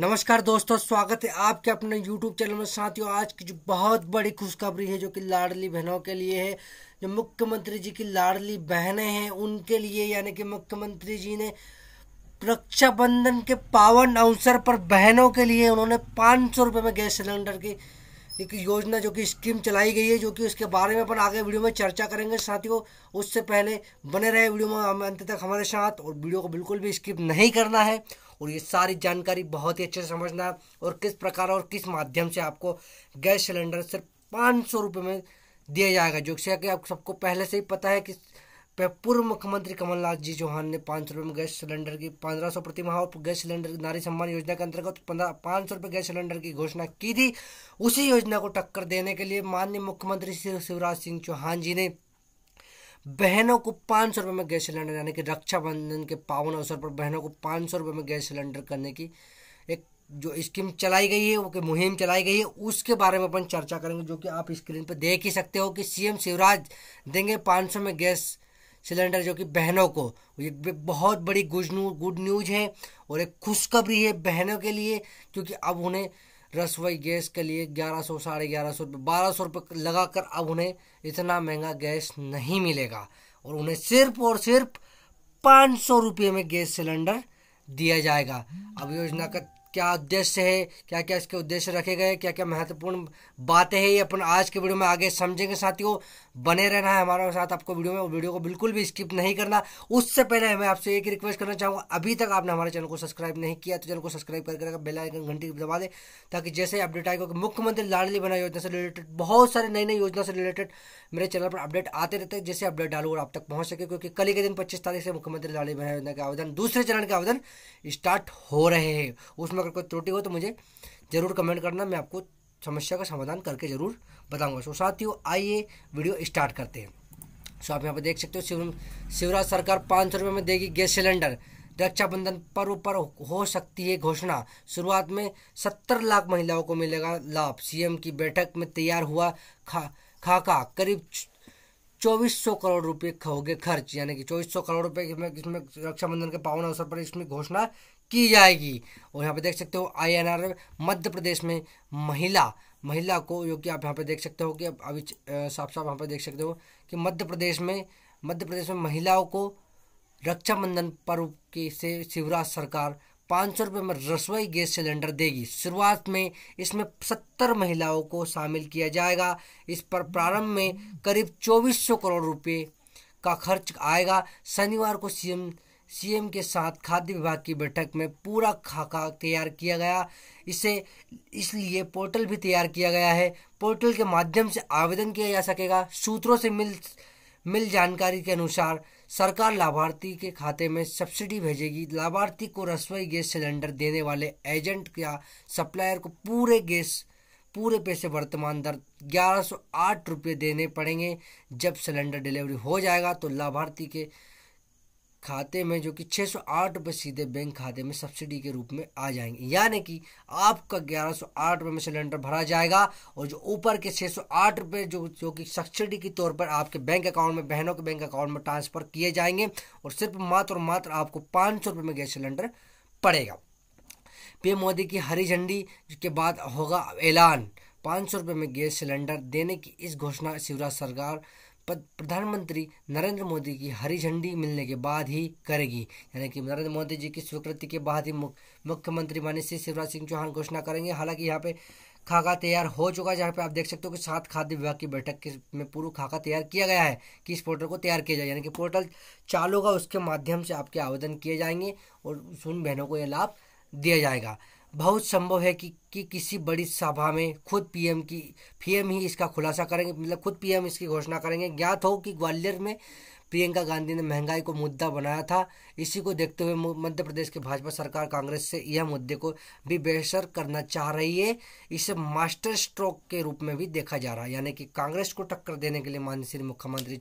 नमस्कार दोस्तों स्वागत है आपके अपने यूट्यूब चैनल में साथियों आज की जो बहुत बड़ी खुशखबरी है जो कि लाडली बहनों के लिए है जो मुख्यमंत्री जी की लाडली बहनें हैं उनके लिए यानी कि मुख्यमंत्री जी ने रक्षाबंधन के पावन अवसर पर बहनों के लिए उन्होंने पाँच सौ रुपये में गैस सिलेंडर की एक योजना जो कि स्कीम चलाई गई है जो कि उसके बारे में अपन आगे वीडियो में चर्चा करेंगे साथियों उससे पहले बने रहे वीडियो में हम अंत तक हमारे साथ और वीडियो को बिल्कुल भी स्किप नहीं करना है और ये सारी जानकारी बहुत ही अच्छे से समझना और किस प्रकार और किस माध्यम से आपको गैस सिलेंडर सिर्फ पाँच सौ रुपये में दिया जाएगा जो कि आप सबको पहले से ही पता है कि पूर्व मुख्यमंत्री कमलनाथ जी चौहान ने पाँच सौ रुपये में गैस सिलेंडर की पंद्रह सौ प्रति माह गैस सिलेंडर नारी सम्मान योजना के अंतर्गत पंद्रह पाँच सौ रुपये गैस सिलेंडर की घोषणा की थी उसी योजना को टक्कर देने के लिए माननीय मुख्यमंत्री श्री शिवराज सिंह चौहान जी ने बहनों को पाँच सौ रुपये में गैस सिलेंडर यानी कि रक्षाबंधन के पावन अवसर पर बहनों को पाँच सौ में गैस सिलेंडर करने की एक जो स्कीम चलाई गई है वो मुहिम चलाई गई है उसके बारे में अपन चर्चा करेंगे जो कि आप स्क्रीन पर देख ही सकते हो कि सीएम शिवराज देंगे पाँच सौ में गैस सिलेंडर जो कि बहनों को ये बहुत बड़ी गुड न्यूज गुड न्यूज है और एक खुशखबरी है बहनों के लिए क्योंकि अब उन्हें रसोई गैस के लिए ग्यारह सौ साढ़े ग्यारह सौ रुपये बारह सौ रुपये लगा कर अब उन्हें इतना महंगा गैस नहीं मिलेगा और उन्हें सिर्फ और सिर्फ पाँच सौ रुपये में गैस सिलेंडर दिया जाएगा अब योजना का क्या उद्देश्य है क्या क्या इसके उद्देश्य रखे गए क्या क्या महत्वपूर्ण बातें हैं ये अपन आज के वीडियो में आगे समझेंगे साथियों बने रहना है हमारे साथ आपको वीडियो में वीडियो को बिल्कुल भी स्किप नहीं करना उससे पहले मैं आपसे एक रिक्वेस्ट करना चाहूँगा अभी तक आपने हमारे चैनल को सब्सक्राइब नहीं किया तो चैनल को सब्सक्राइब करके बेल आइकन घंटी दबा दें ताकि जैसे अपडेट आएगा कि मुख्यमंत्री लाडली बना योजना से रिलेटेड बहुत सारे नई नई योजना से रिलेटेड मेरे चैनल पर अपडेट आते रहते हैं जैसे अपडेट डालू और आप तक पहुँच सके क्योंकि कल के दिन पच्चीस तारीख से मुख्यमंत्री लाडली बना योजना के आवेदन दूसरे चरण के आवेदन स्टार्ट हो रहे हैं उसमें अगर कोई त्रुटि हो तो मुझे ज़रूर कमेंट करना मैं आपको समस्या का समाधान करके ज़रूर बताऊंगा सो साथियों आइए वीडियो स्टार्ट करते हैं सो आप यहाँ पर देख सकते हो शिव शिवराज सरकार पाँच सौ में देगी गैस सिलेंडर रक्षाबंधन पर्व पर हो सकती है घोषणा शुरुआत में सत्तर लाख महिलाओं को मिलेगा लाभ सीएम की बैठक में तैयार हुआ खा खाका करीब चौबीस सौ करोड़ रुपए होंगे खर्च यानी कि चौबीस सौ करोड़ रुपए इसमें इसमें रक्षाबंधन के पावन अवसर पर इसमें घोषणा की जाएगी और यहाँ पे देख सकते हो आईएनआर मध्य प्रदेश में महिला महिला को जो कि आप यहाँ पे देख सकते हो कि अभी साफ साफ यहाँ पे देख सकते हो कि मध्य प्रदेश में मध्य प्रदेश में महिलाओं को रक्षाबंधन पर्व की से शिवराज सरकार पाँच सौ रुपये में रसोई गैस सिलेंडर देगी शुरुआत में इसमें सत्तर महिलाओं को शामिल किया जाएगा इस पर प्रारंभ में करीब चौबीस सौ करोड़ रुपये का खर्च आएगा शनिवार को सीएम सीएम के साथ खाद्य विभाग की बैठक में पूरा खाका तैयार किया गया इसे इसलिए पोर्टल भी तैयार किया गया है पोर्टल के माध्यम से आवेदन किया जा सकेगा सूत्रों से मिल मिल जानकारी के अनुसार सरकार लाभार्थी के खाते में सब्सिडी भेजेगी लाभार्थी को रसोई गैस सिलेंडर देने वाले एजेंट या सप्लायर को पूरे गैस पूरे पैसे वर्तमान दर ग्यारह सौ आठ रुपये देने पड़ेंगे जब सिलेंडर डिलीवरी हो जाएगा तो लाभार्थी के खाते में जो कि 608 रुपये सीधे बैंक खाते में सब्सिडी के रूप में आ जाएंगे यानी कि आपका 1108 रुपये में सिलेंडर भरा जाएगा और जो ऊपर के 608 रुपये जो जो कि सब्सिडी के तौर पर आपके बैंक अकाउंट में बहनों के बैंक अकाउंट में ट्रांसफ़र किए जाएंगे और सिर्फ मात्र और मात्र आपको पाँच सौ में गैस सिलेंडर पड़ेगा पीएम मोदी की हरी झंडी के बाद होगा ऐलान पाँच सौ में गैस सिलेंडर देने की इस घोषणा शिवराज सरकार प्रधानमंत्री नरेंद्र मोदी की हरी झंडी मिलने के बाद ही करेगी यानी कि नरेंद्र मोदी जी की स्वीकृति के बाद ही मुख्यमंत्री माननीय श्री शिवराज सिंह चौहान घोषणा करेंगे हालांकि यहाँ पे खाका तैयार हो चुका है जहाँ पे आप देख सकते हो कि सात खाद्य विभाग की बैठक में पूर्व खाका तैयार किया गया है कि इस पोर्टल को तैयार किया जाए यानी कि पोर्टल चालू होगा उसके माध्यम से आपके आवेदन किए जाएंगे और उन बहनों को यह लाभ दिया जाएगा बहुत संभव है कि, कि किसी बड़ी सभा में खुद पीएम की पीएम ही इसका खुलासा करेंगे मतलब खुद पीएम इसकी घोषणा करेंगे ज्ञात हो कि ग्वालियर में प्रियंका गांधी ने महंगाई को मुद्दा बनाया था इसी को देखते हुए मध्य प्रदेश की भाजपा सरकार कांग्रेस से यह मुद्दे को भी बेहसर करना चाह रही है इसे मास्टर स्ट्रोक के रूप में भी देखा जा रहा है यानी कि कांग्रेस को टक्कर देने के लिए माननीय श्री मुख्यमंत्री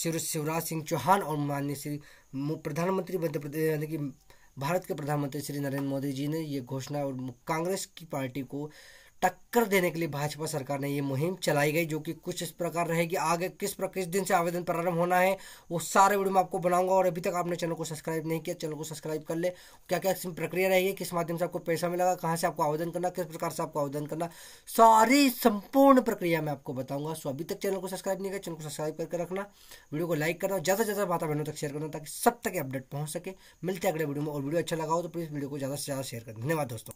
श्री शिवराज सिंह चौहान और माननीय श्री प्रधानमंत्री मध्य प्रदेश यानी कि भारत के प्रधानमंत्री श्री नरेंद्र मोदी जी ने ये घोषणा और कांग्रेस की पार्टी को टक्कर देने के लिए भाजपा सरकार ने ये मुहिम चलाई गई जो कि कुछ इस प्रकार रहेगी आगे किस प्रकार किस दिन से आवेदन प्रारंभ होना है वो सारे वीडियो मैं आपको बनाऊंगा और अभी तक आपने चैनल को सब्सक्राइब नहीं किया चैनल को सब्सक्राइब कर ले क्या क्या प्रक्रिया रहेगी किस माध्यम से आपको पैसा मिलेगा कहाँ से आपको आवेदन करना किस प्रकार से आपको आवेदन करना सारी संपूर्ण प्रक्रिया मैं आपको बताऊंगा सो अभी तक चैनल को सब्सक्राइब नहीं किया चैनल को सब्सक्राइब करके रखना वीडियो को लाइक करना ज़्यादा से ज़्यादा बात बहनों तक शेयर करना ताकि सब तक अपडेट पहुँच सके मिलते अगले वीडियो में और वीडियो अच्छा लगा हो तो प्लीज़ वीडियो को ज़्यादा से ज़्यादा शेयर कर धन्यवाद दोस्तों